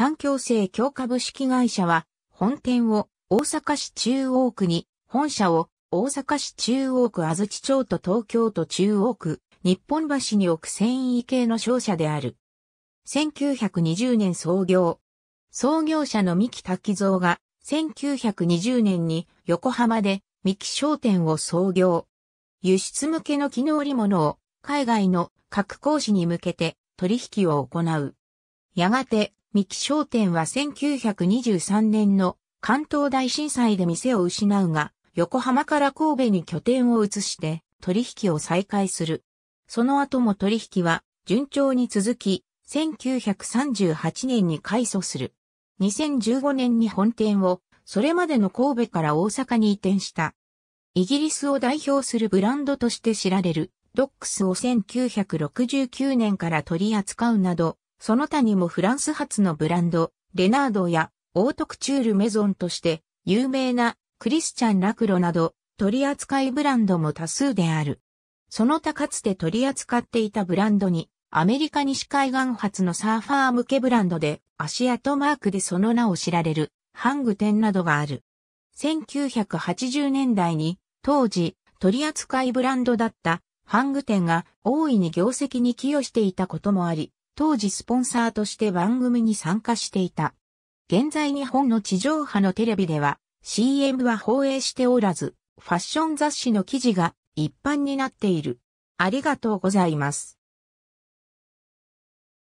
三共生化。株式会社は、本店を大阪市中央区に、本社を大阪市中央区安土町と東京都中央区、日本橋に置く繊維系の商社である。1920年創業。創業者の三木滝蔵が、1920年に横浜で三木商店を創業。輸出向けの機能織物を海外の各講師に向けて取引を行う。やがて三木商店は1923年の関東大震災で店を失うが、横浜から神戸に拠点を移して取引を再開する。その後も取引は順調に続き、1938年に改祖する。2015年に本店を、それまでの神戸から大阪に移転した。イギリスを代表するブランドとして知られる、ドックスを1969年から取り扱うなど、その他にもフランス発のブランド、レナードやオートクチュールメゾンとして有名なクリスチャン・ラクロなど取扱いブランドも多数である。その他かつて取り扱っていたブランドにアメリカ西海岸発のサーファー向けブランドで足跡マークでその名を知られるハング店などがある。1980年代に当時取扱いブランドだったハング店が大いに業績に寄与していたこともあり、当時スポンサーとして番組に参加していた。現在日本の地上波のテレビでは CM は放映しておらず、ファッション雑誌の記事が一般になっている。ありがとうございます。